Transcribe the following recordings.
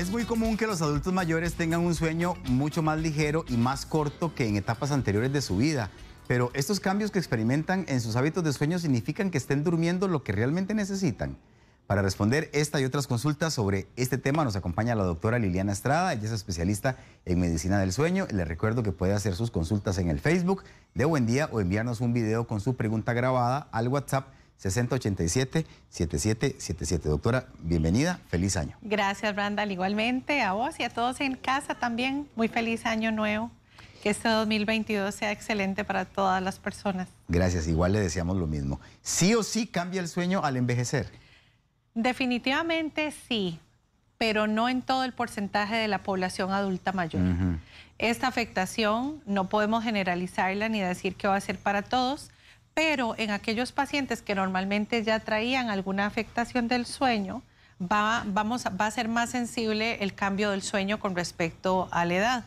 Es muy común que los adultos mayores tengan un sueño mucho más ligero y más corto que en etapas anteriores de su vida. Pero estos cambios que experimentan en sus hábitos de sueño significan que estén durmiendo lo que realmente necesitan. Para responder esta y otras consultas sobre este tema nos acompaña la doctora Liliana Estrada, ella es especialista en medicina del sueño. Le recuerdo que puede hacer sus consultas en el Facebook de Buen Día o enviarnos un video con su pregunta grabada al WhatsApp 6087-7777. Doctora, bienvenida, feliz año. Gracias, Brandal. Igualmente a vos y a todos en casa también. Muy feliz año nuevo. Que este 2022 sea excelente para todas las personas. Gracias, igual le deseamos lo mismo. ¿Sí o sí cambia el sueño al envejecer? Definitivamente sí, pero no en todo el porcentaje de la población adulta mayor. Esta afectación no podemos generalizarla ni decir que va a ser para todos pero en aquellos pacientes que normalmente ya traían alguna afectación del sueño, va, a ser más sensible el cambio del sueño con respecto a la edad.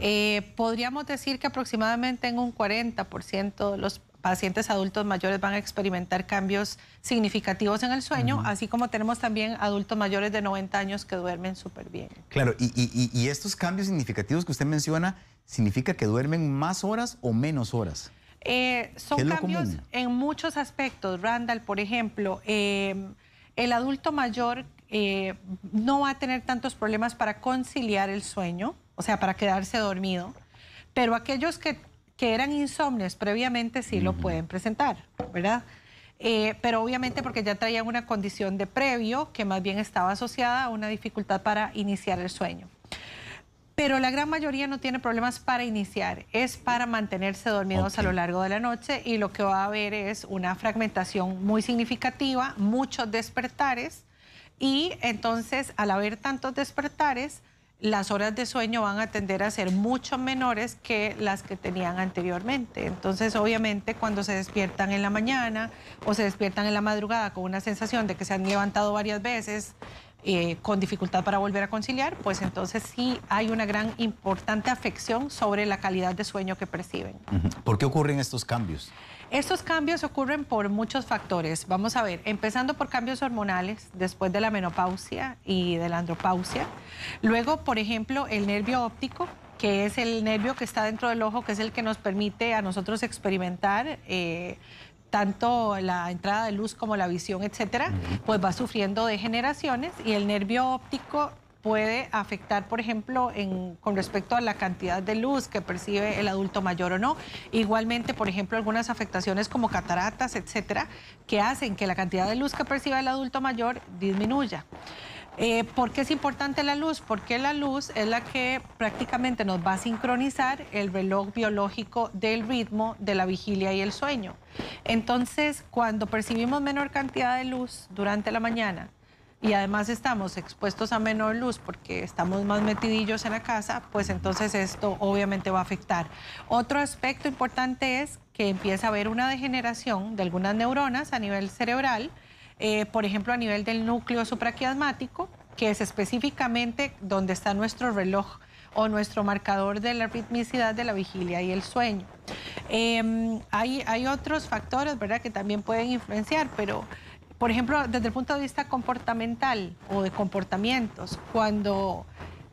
Eh, podríamos decir que aproximadamente en un 40% de los pacientes adultos mayores van a experimentar cambios significativos en el sueño, así como tenemos también adultos mayores de 90 años que duermen súper bien. Claro, y, y, y estos cambios significativos que usted menciona, ¿significa que duermen más horas o menos horas? Eh, son cambios en muchos aspectos. Randall, por ejemplo, eh, el adulto mayor eh, no va a tener tantos problemas para conciliar el sueño, o sea, para quedarse dormido, pero aquellos que, que eran insomnios previamente sí lo pueden presentar, ¿verdad? pero obviamente porque ya traían una condición de previo que más bien estaba asociada a una dificultad para iniciar el sueño pero la gran mayoría no tiene problemas para iniciar, es para mantenerse dormidos a lo largo de la noche y lo que va a haber es una fragmentación muy significativa, muchos despertares y entonces al haber tantos despertares, las horas de sueño van a tender a ser mucho menores que las que tenían anteriormente. Entonces, obviamente, cuando se despiertan en la mañana o se despiertan en la madrugada con una sensación de que se han levantado varias veces, eh, con dificultad para volver a conciliar, pues entonces sí hay una gran importante afección sobre la calidad de sueño que perciben. ¿Por qué ocurren estos cambios? Estos cambios ocurren por muchos factores. Vamos a ver, empezando por cambios hormonales después de la menopausia y de la andropausia. Luego, por ejemplo, el nervio óptico, que es el nervio que está dentro del ojo, que es el que nos permite a nosotros experimentar eh, tanto la entrada de luz como la visión, etcétera, pues va sufriendo degeneraciones y el nervio óptico puede afectar, por ejemplo, con respecto a la cantidad de luz que percibe el adulto mayor o no. Igualmente, por ejemplo, algunas afectaciones como cataratas, etcétera, que hacen que la cantidad de luz que percibe el adulto mayor disminuya. Eh, ¿Por qué es importante la luz? Porque la luz es la que prácticamente nos va a sincronizar el reloj biológico del ritmo de la vigilia y el sueño. Entonces, cuando percibimos menor cantidad de luz durante la mañana, y además estamos expuestos a menor luz porque estamos más metidillos en la casa, pues entonces esto obviamente va a afectar. Otro aspecto importante es que empieza a haber una degeneración de algunas neuronas a nivel cerebral eh, por ejemplo, a nivel del núcleo supraquiasmático, que es específicamente donde está nuestro reloj o nuestro marcador de la ritmicidad de la vigilia y el sueño. Em, hay, otros factores ¿verdad? que también pueden influenciar, pero por ejemplo, desde el punto de vista comportamental o de comportamientos, cuando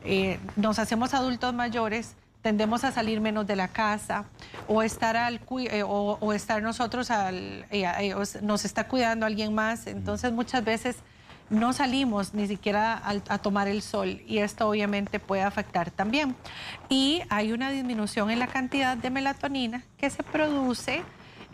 eh, nos hacemos adultos mayores, tendemos a salir menos de la casa o estar al eh, o, estar nosotros eh, eh, nos está cuidando alguien más, entonces muchas veces no salimos ni siquiera a, tomar el sol y esto obviamente puede afectar también. Y hay una disminución en la cantidad de melatonina que se produce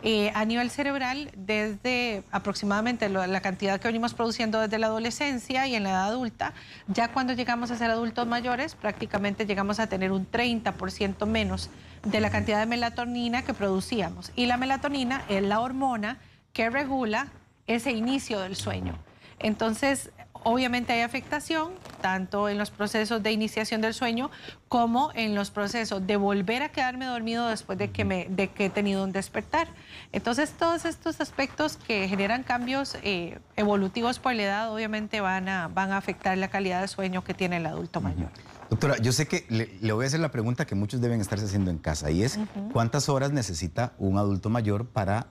eh, a nivel cerebral desde aproximadamente la cantidad que venimos produciendo desde la adolescencia y en la edad adulta. Ya cuando llegamos a ser adultos mayores, prácticamente llegamos a tener un 30% menos de la cantidad de melatonina que producíamos. Y la melatonina es la hormona que regula ese inicio del sueño. Entonces, obviamente hay afectación tanto en los procesos de iniciación del sueño como en los procesos de volver a quedarme dormido después de que, me, he tenido un despertar. Entonces, todos estos aspectos que generan cambios eh, evolutivos por la edad, obviamente van a, afectar la calidad de sueño que tiene el adulto mayor. Doctora, yo sé que le, voy a hacer la pregunta que muchos deben estarse haciendo en casa y es, ¿cuántas horas necesita un adulto mayor para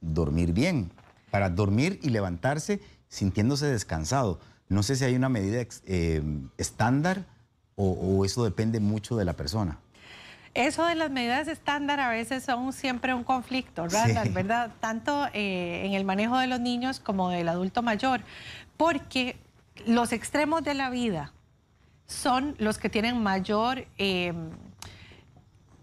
dormir bien? Para dormir y levantarse sintiéndose descansado. No sé si hay una medida eh, estándar o, eso depende mucho de la persona. Eso de las medidas estándar a veces son siempre un conflicto, ¿verdad? ¿verdad? Tanto eh, en el manejo de los niños como del adulto mayor, porque los extremos de la vida son los que tienen mayor eh,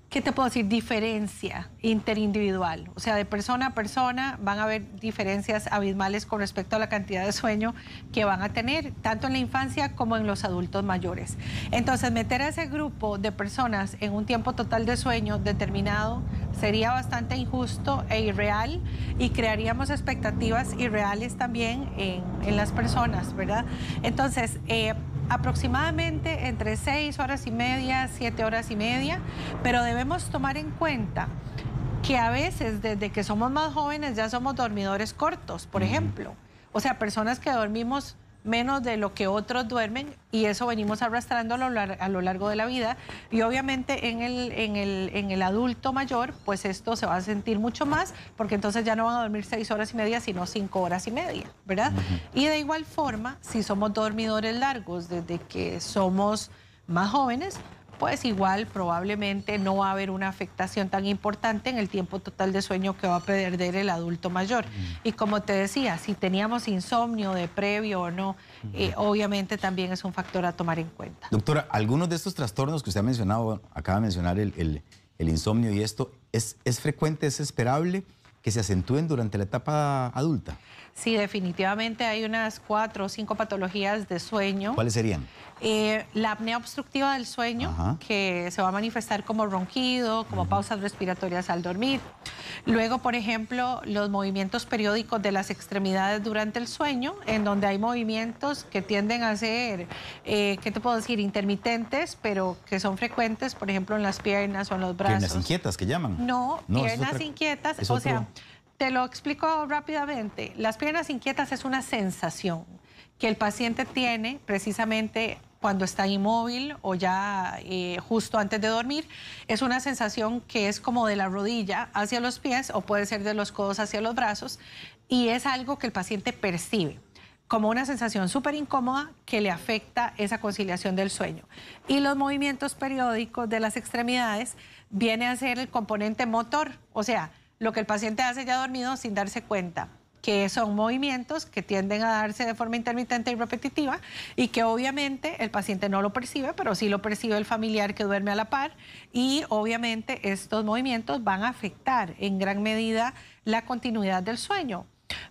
¿qué te puedo decir? Diferencia interindividual. O sea, de persona a persona van a haber diferencias abismales con respecto a la cantidad de sueño que van a tener, tanto en la infancia como en los adultos mayores. Entonces, meter a ese grupo de personas en un tiempo total de sueño determinado sería bastante injusto e irreal y crearíamos expectativas irreales también en, en las personas, ¿verdad? Entonces, eh, aproximadamente entre seis horas y media, siete horas y media, pero debemos tomar en cuenta que a veces desde que somos más jóvenes ya somos dormidores cortos, por ejemplo. O sea, personas que dormimos menos de lo que otros duermen y eso venimos arrastrando a lo, largo de la vida y obviamente en el, adulto mayor pues esto se va a sentir mucho más porque entonces ya no van a dormir seis horas y media sino cinco horas y media, ¿verdad? Y de igual forma, si somos dormidores largos desde que somos más jóvenes, pues igual probablemente no va a haber una afectación tan importante en el tiempo total de sueño que va a perder el adulto mayor. Mm. Y como te decía, si teníamos insomnio de previo o no, eh, obviamente también es un factor a tomar en cuenta. Doctora, algunos de estos trastornos que usted ha mencionado, acaba de mencionar el, insomnio y esto, ¿es, ¿es frecuente, es esperable que se acentúen durante la etapa adulta? Sí, definitivamente hay unas cuatro o cinco patologías de sueño. ¿Cuáles serían? Eh, la apnea obstructiva del sueño, que se va a manifestar como ronquido, como pausas respiratorias al dormir. Luego, por ejemplo, los movimientos periódicos de las extremidades durante el sueño, en donde hay movimientos que tienden a ser, eh, ¿qué te puedo decir?, intermitentes, pero que son frecuentes, por ejemplo, en las piernas o en los brazos. Piernas inquietas que llaman. No, piernas inquietas, o sea... Te lo explico rápidamente. Las piernas inquietas es una sensación que el paciente tiene precisamente cuando está inmóvil o ya eh, justo antes de dormir, es una sensación que es como de la rodilla hacia los pies o puede ser de los codos hacia los brazos y es algo que el paciente percibe como una sensación súper incómoda que le afecta esa conciliación del sueño. Y los movimientos periódicos de las extremidades viene a ser el componente motor, o sea, lo que el paciente hace ya dormido sin darse cuenta que son movimientos que tienden a darse de forma intermitente y repetitiva y que obviamente el paciente no lo percibe, pero sí lo percibe el familiar que duerme a la par y obviamente estos movimientos van a afectar en gran medida la continuidad del sueño.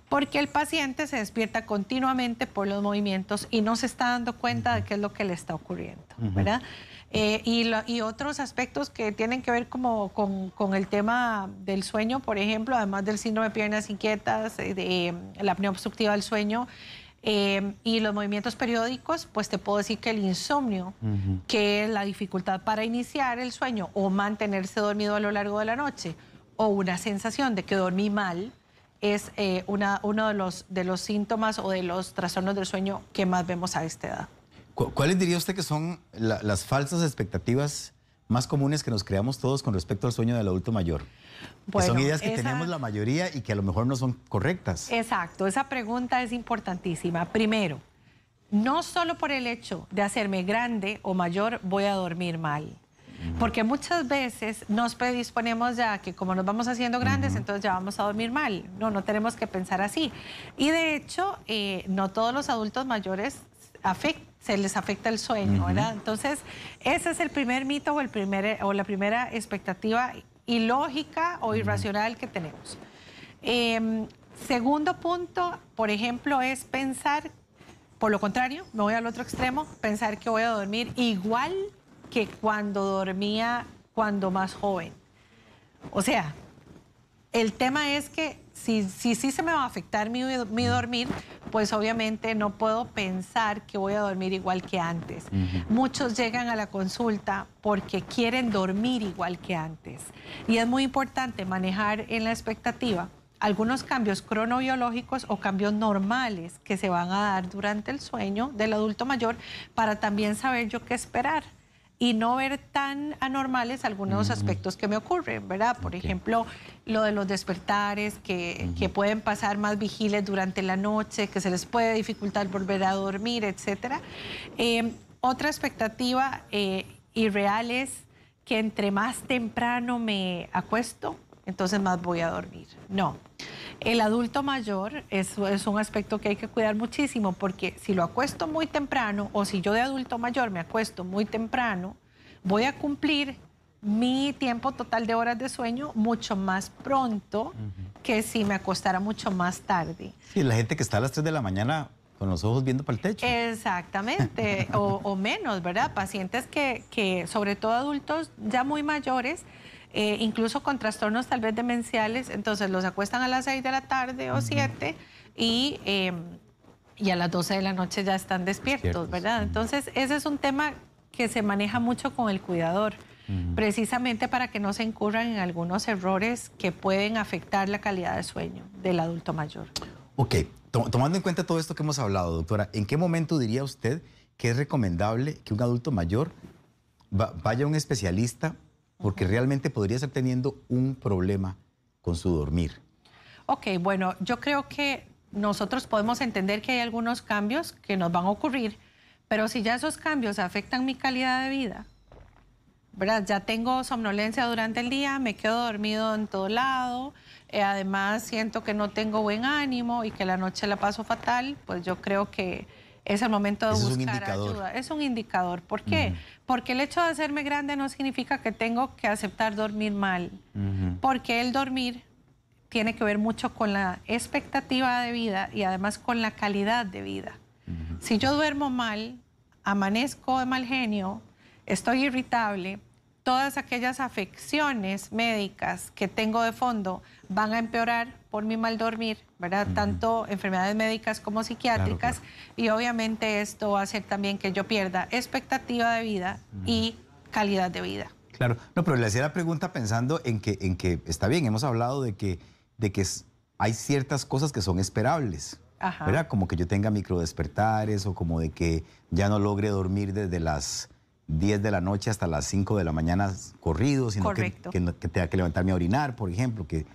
Porque el paciente se despierta continuamente por los movimientos y no se está dando cuenta de qué es lo que le está ocurriendo, ¿verdad? Eh, y, otros aspectos que tienen que ver como con, el tema del sueño, por ejemplo, además del síndrome de piernas inquietas, eh, de, eh, la apnea obstructiva del sueño. y los movimientos periódicos, pues te puedo decir que el insomnio, que es la dificultad para iniciar el sueño o mantenerse dormido a lo largo de la noche, o una sensación de que dormí mal, es una, uno de los, de los síntomas o de los trastornos del sueño que más vemos a esta edad. ¿Cuáles diría usted que son las falsas expectativas más comunes que nos creamos todos con respecto al sueño del adulto mayor? pues son ideas que tenemos la mayoría y que a lo mejor no son correctas. Exacto, esa pregunta es importantísima. Primero, no solo por el hecho de hacerme grande o mayor voy a dormir mal. Porque muchas veces nos predisponemos ya que como nos vamos haciendo grandes, entonces ya vamos a dormir mal. No, no tenemos que pensar así. Y de hecho, eh, no todos los adultos mayores afectan se les afecta el sueño, ¿verdad? Entonces, ese es el primer mito o, el primer, o la primera expectativa ilógica o irracional que tenemos. Em, segundo punto, por ejemplo, es pensar, por lo contrario, me voy al otro extremo, pensar que voy a dormir igual que cuando dormía cuando más joven. O sea, el tema es que si sí se me va a afectar mi, dormir, pues obviamente no puedo pensar que voy a dormir igual que antes. Muchos llegan a la consulta porque quieren dormir igual que antes. Y es muy importante manejar en la expectativa algunos cambios cronobiológicos o cambios normales que se van a dar durante el sueño del adulto mayor para también saber yo qué esperar y no ver tan anormales algunos aspectos que me ocurren, ¿verdad? Por ejemplo, lo de los despertares, que, pueden pasar más vigiles durante la noche, que se les puede dificultar volver a dormir, etc. Em, otra expectativa eh, irreal es que entre más temprano me acuesto, entonces más voy a dormir. No, el adulto mayor es, un aspecto que hay que cuidar muchísimo porque si lo acuesto muy temprano o si yo de adulto mayor me acuesto muy temprano, voy a cumplir mi tiempo total de horas de sueño mucho más pronto que si me acostara mucho más tarde. Y la gente que está a las 3 de la mañana con los ojos viendo para el techo. Exactamente, o, menos, ¿verdad? Pacientes que, sobre todo adultos ya muy mayores, eh, incluso con trastornos tal vez demenciales, entonces los acuestan a las 6 de la tarde o 7 y, em, y a las 12 de la noche ya están despiertos, ¿verdad? Entonces ese es un tema que se maneja mucho con el cuidador, precisamente para que no se incurran en algunos errores que pueden afectar la calidad de sueño del adulto mayor. Ok, tomando en cuenta todo esto que hemos hablado, doctora, ¿en qué momento diría usted que es recomendable que un adulto mayor vaya a un especialista porque realmente podría estar teniendo un problema con su dormir. Ok, bueno, yo creo que nosotros podemos entender que hay algunos cambios que nos van a ocurrir, pero si ya esos cambios afectan mi calidad de vida, ¿verdad? Ya tengo somnolencia durante el día, me quedo dormido en todo lado, eh, además siento que no tengo buen ánimo y que la noche la paso fatal, pues yo creo que es el momento de buscar ayuda. Es un indicador. ¿Por qué? Porque el hecho de hacerme grande no significa que tengo que aceptar dormir mal. Porque el dormir tiene que ver mucho con la expectativa de vida y además con la calidad de vida. Si yo duermo mal, amanezco de mal genio, estoy irritable, todas aquellas afecciones médicas que tengo de fondo van a empeorar por mi mal dormir, ¿verdad? Tanto enfermedades médicas como psiquiátricas. Y obviamente esto va a hacer también que yo pierda expectativa de vida y calidad de vida. Claro, no, pero le hacía la pregunta pensando en que, en que está bien, hemos hablado de que, de que hay ciertas cosas que son esperables. ¿verdad? Como que yo tenga microdespertares o como de que ya no logre dormir desde las 10 de la noche hasta las 5 de la mañana corrido, sino que, tenga que levantarme a orinar, por ejemplo, que,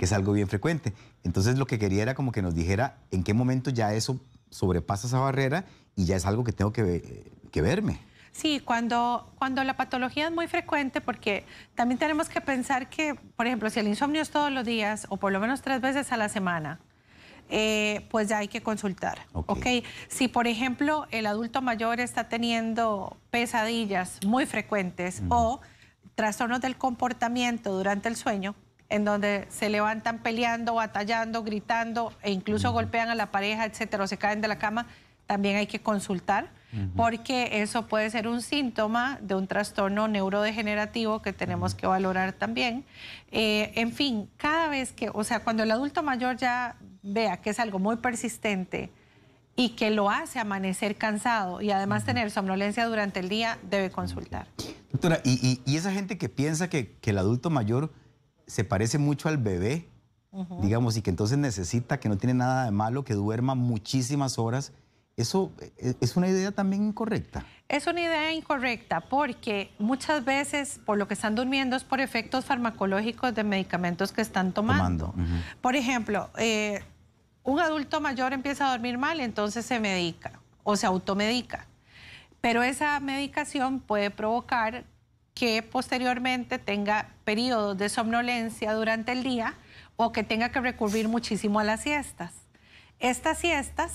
es algo bien frecuente. Entonces lo que quería era como que nos dijera en qué momento ya eso sobrepasa esa barrera y ya es algo que tengo que, verme. Sí, cuando, cuando la patología es muy frecuente, porque también tenemos que pensar que, por ejemplo, si el insomnio es todos los días o por lo menos tres veces a la semana, eh, pues ya hay que consultar. ok. Si, por ejemplo, el adulto mayor está teniendo pesadillas muy frecuentes o trastornos del comportamiento durante el sueño, en donde se levantan peleando, batallando, gritando e incluso golpean a la pareja, etcétera, o se caen de la cama, también hay que consultar porque eso puede ser un síntoma de un trastorno neurodegenerativo que tenemos que valorar también. Eh, en fin, cada vez que, o sea, cuando el adulto mayor ya vea que es algo muy persistente y que lo hace amanecer cansado y además tener somnolencia durante el día, debe consultar. Doctora, ¿y, esa gente que piensa que, el adulto mayor se parece mucho al bebé, digamos, y que entonces necesita, que no tiene nada de malo, que duerma muchísimas horas, ¿eso e, e, es una idea también incorrecta? Es una idea incorrecta porque muchas veces por lo que están durmiendo es por efectos farmacológicos de medicamentos que están tomando. Por ejemplo, eh, un adulto mayor empieza a dormir mal, entonces se medica o se automedica. Pero esa medicación puede provocar que posteriormente tenga periodos de somnolencia durante el día o que tenga que recurrir muchísimo a las siestas. Estas siestas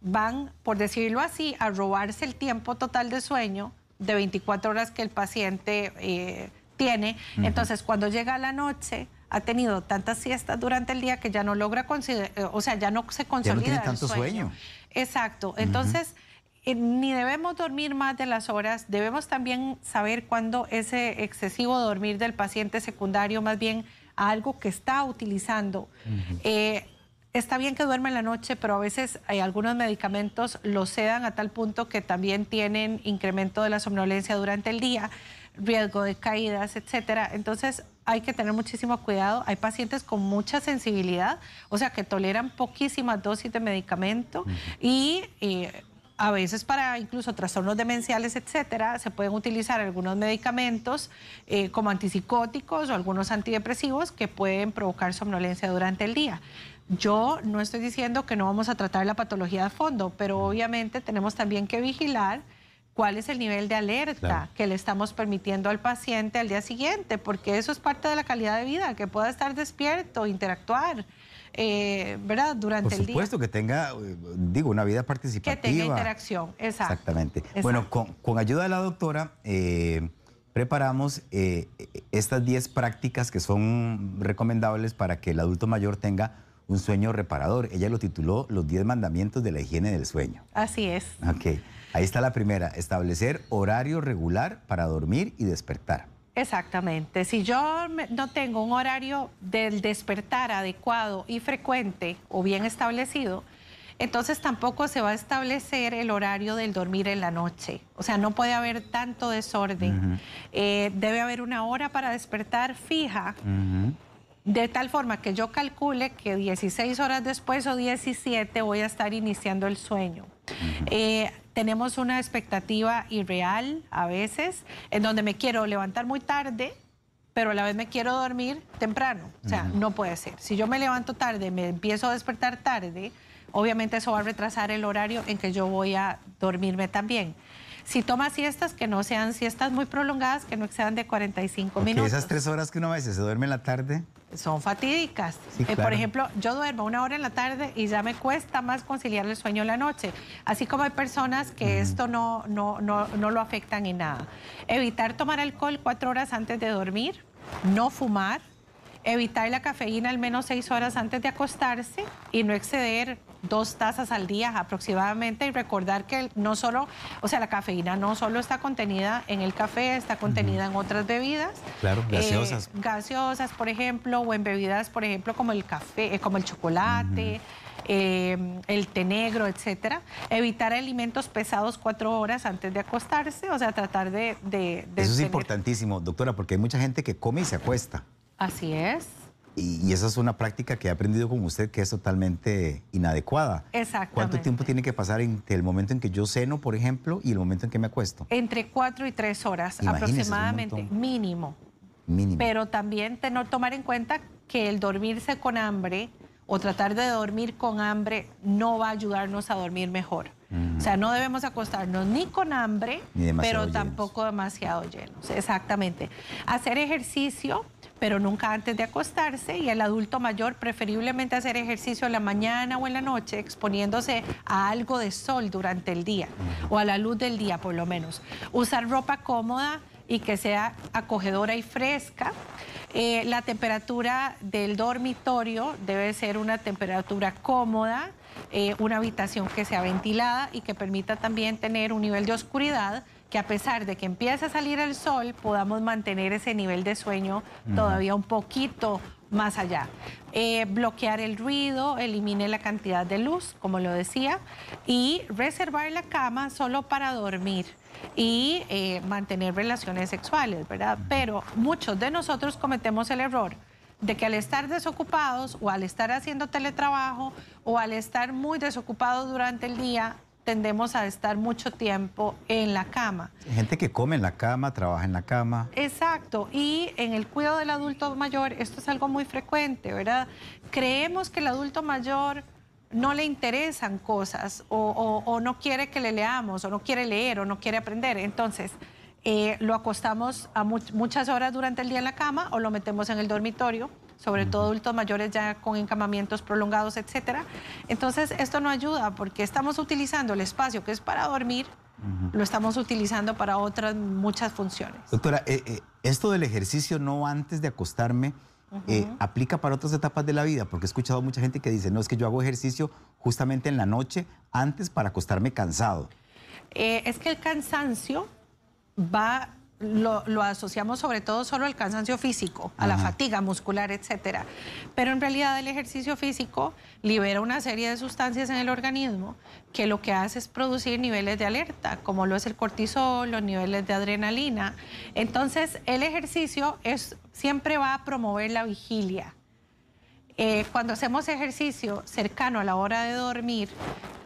van, por decirlo así, a robarse el tiempo total de sueño de 24 horas que el paciente eh, tiene. Entonces, cuando llega la noche, ha tenido tantas siestas durante el día que ya no logra, eh, o sea, ya no se consolida. Ya no tiene tanto sueño. Exacto. Entonces, eh, ni debemos dormir más de las horas, debemos también saber cuándo ese excesivo dormir del paciente secundario, más bien a algo que está utilizando. Eh, está bien que duerme en la noche, pero a veces hay algunos medicamentos lo sedan a tal punto que también tienen incremento de la somnolencia durante el día riesgo de caídas, etcétera. Entonces, hay que tener muchísimo cuidado. Hay pacientes con mucha sensibilidad, o sea, que toleran poquísimas dosis de medicamento y, eh, a veces para incluso trastornos demenciales, etcétera, se pueden utilizar algunos medicamentos eh, como antipsicóticos o algunos antidepresivos que pueden provocar somnolencia durante el día. Yo no estoy diciendo que no vamos a tratar la patología de fondo, pero obviamente tenemos también que vigilar cuál es el nivel de alerta que le estamos permitiendo al paciente al día siguiente, porque eso es parte de la calidad de vida, que pueda estar despierto, interactuar. Eh, ¿verdad? Durante el día. Por supuesto, que tenga, eh, digo, una vida participativa. Que tenga interacción, exacto. Exactamente. Bueno, con, ayuda de la doctora, eh, preparamos estas 10 prácticas que son recomendables para que el adulto mayor tenga un sueño reparador. Ella lo tituló Los 10 mandamientos de la higiene del sueño. Así es. Ok. Ahí está la primera, establecer horario regular para dormir y despertar. Exactamente. Si yo no tengo un horario del despertar adecuado y frecuente o bien establecido, entonces tampoco se va a establecer el horario del dormir en la noche. O sea, no puede haber tanto desorden. Eh, debe haber una hora para despertar fija. De tal forma que yo calcule que 16 horas después o 17 voy a estar iniciando el sueño. Eh, tenemos una expectativa irreal a veces, en donde me quiero levantar muy tarde, pero a la vez me quiero dormir temprano. O sea, no puede ser. Si yo me levanto tarde, me empiezo a despertar tarde, obviamente eso va a retrasar el horario en que yo voy a dormirme también. Si toma siestas, que no sean siestas muy prolongadas, que no excedan de 45 minutos. Esas tres horas que uno a veces se duerme en la tarde. Son fatídicas. Eh, por ejemplo, yo duermo una hora en la tarde y ya me cuesta más conciliar el sueño en la noche. Así como hay personas que esto no, no, no, no lo afectan en nada. Evitar tomar alcohol cuatro horas antes de dormir, no fumar, evitar la cafeína al menos seis horas antes de acostarse y no exceder dos tazas al día aproximadamente y recordar que no solo, o sea, la cafeína no solo está contenida en el café, está contenida en otras bebidas. Claro, eh, gaseosas. gaseosas, por ejemplo, o en bebidas, por ejemplo, como el café, eh, como el chocolate. Em, el té negro, etcétera. Evitar alimentos pesados cuatro horas antes de acostarse, o sea, tratar de... Eso es importantísimo, doctora, porque hay mucha gente que come y se acuesta. Así es. Y, esa es una práctica que he aprendido con usted que es totalmente inadecuada. exacto ¿Cuánto tiempo tiene que pasar entre el momento en que yo ceno, por ejemplo, y el momento en que me acuesto? Entre cuatro y tres horas aproximadamente, mínimo. Mínimo. Pero también tener, tomar en cuenta que el dormirse con hambre o tratar de dormir con hambre no va a ayudarnos a dormir mejor. O sea, no debemos acostarnos ni con hambre, pero tampoco demasiado llenos. Exactamente. Hacer ejercicio pero nunca antes de acostarse y el adulto mayor preferiblemente hacer ejercicio en la mañana o en la noche exponiéndose a algo de sol durante el día o a la luz del día por lo menos. Usar ropa cómoda y que sea acogedora y fresca. Eh, la temperatura del dormitorio debe ser una temperatura cómoda, eh, una habitación que sea ventilada y que permita también tener un nivel de oscuridad que a pesar de que empiece a salir el sol, podamos mantener ese nivel de sueño todavía un poquito más allá. Eh, bloquear el ruido, elimine la cantidad de luz, como lo decía, y reservar la cama solo para dormir y eh, mantener relaciones sexuales, ¿verdad? Pero muchos de nosotros cometemos el error de que al estar desocupados o al estar haciendo teletrabajo o al estar muy desocupados durante el día, tendemos a estar mucho tiempo en la cama. Gente que come en la cama, trabaja en la cama. Exacto, y en el cuidado del adulto mayor esto es algo muy frecuente, ¿verdad? Creemos que el adulto mayor no le interesan cosas o, no quiere que le leamos o no quiere leer o no quiere aprender. Entonces, eh, lo acostamos a muchas horas durante el día en la cama o lo metemos en el dormitorio sobre todo adultos mayores ya con encamamientos prolongados, etc. Entonces, esto no ayuda porque estamos utilizando el espacio que es para dormir, lo estamos utilizando para otras muchas funciones. Doctora, eh, eh, esto del ejercicio no antes de acostarme. Eh, aplica para otras etapas de la vida, porque he escuchado mucha gente que dice, no, es que yo hago ejercicio justamente en la noche, antes para acostarme cansado. es que el cansancio va lo, asociamos sobre todo solo al cansancio físico, a la fatiga muscular, etcétera. Pero en realidad el ejercicio físico libera una serie de sustancias en el organismo que lo que hace es producir niveles de alerta, como lo es el cortisol, los niveles de adrenalina. Entonces, el ejercicio siempre va a promover la vigilia. Eh, cuando hacemos ejercicio cercano a la hora de dormir,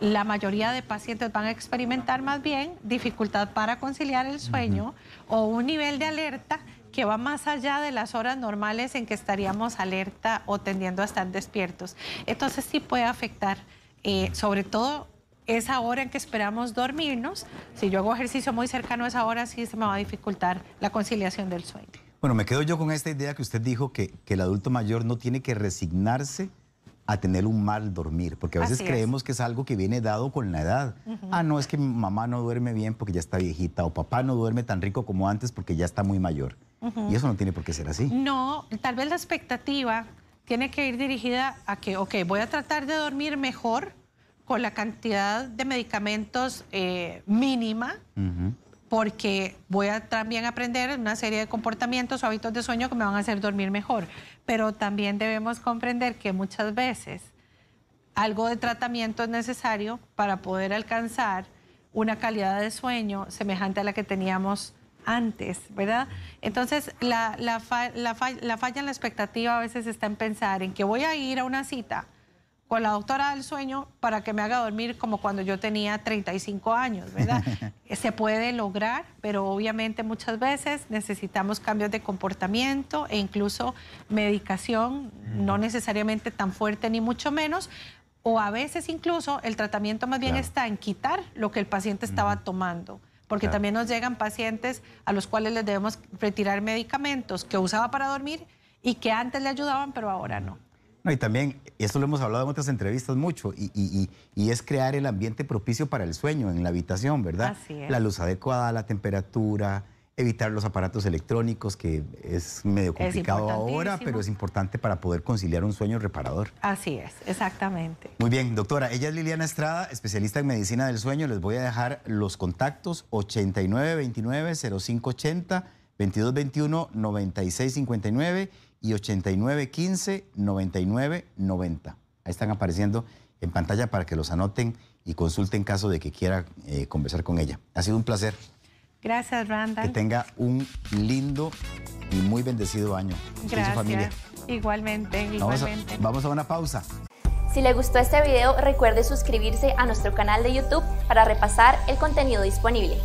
la mayoría de pacientes van a experimentar más bien dificultad para conciliar el sueño o un nivel de alerta que va más allá de las horas normales en que estaríamos alerta o tendiendo a estar despiertos. Entonces sí puede afectar, eh, sobre todo esa hora en que esperamos dormirnos. Si yo hago ejercicio muy cercano a esa hora, sí se me va a dificultar la conciliación del sueño. Bueno, me quedo yo con esta idea que usted dijo que, el adulto mayor no tiene que resignarse a tener un mal dormir, porque a veces creemos que es algo que viene dado con la edad. Ah, no, es que mamá no duerme bien porque ya está viejita, o papá no duerme tan rico como antes porque ya está muy mayor. Y eso no tiene por qué ser así. No, tal vez la expectativa tiene que ir dirigida a que, ok, voy a tratar de dormir mejor con la cantidad de medicamentos eh, mínima porque voy a también aprender una serie de comportamientos o hábitos de sueño que me van a hacer dormir mejor. Pero también debemos comprender que muchas veces algo de tratamiento es necesario para poder alcanzar una calidad de sueño semejante a la que teníamos antes, ¿verdad? Entonces, la, la, falla en la expectativa a veces está en pensar en que voy a ir a una cita con la doctora del sueño para que me haga dormir como cuando yo tenía 35 años, ¿verdad? Eh, se puede lograr, pero obviamente muchas veces necesitamos cambios de comportamiento e incluso medicación, no necesariamente tan fuerte ni mucho menos, o a veces incluso el tratamiento más bien está en quitar lo que el paciente estaba tomando porque también nos llegan pacientes a los cuales les debemos retirar medicamentos que usaba para dormir y que antes le ayudaban, pero ahora no y también, esto lo hemos hablado en otras entrevistas mucho, y, y, es crear el ambiente propicio para el sueño en la habitación, ¿verdad? Así es. La luz adecuada, la temperatura, evitar los aparatos electrónicos, que es medio complicado ahora, pero es importante para poder conciliar un sueño reparador. Así es, exactamente. Muy bien, doctora, ella es Liliana Estrada, especialista en medicina del sueño. Les voy a dejar los contactos 8929-0580, 2221-9659 y 8915-9990. Ahí están apareciendo en pantalla para que los anoten y consulten en caso de que quiera eh, conversar con ella. Ha sido un placer. Gracias, Randa Que tenga un lindo y muy bendecido año. Gracias. Su familia. Igualmente, igualmente. Vamos vamos a una pausa. Si le gustó este video, recuerde suscribirse a nuestro canal de YouTube para repasar el contenido disponible.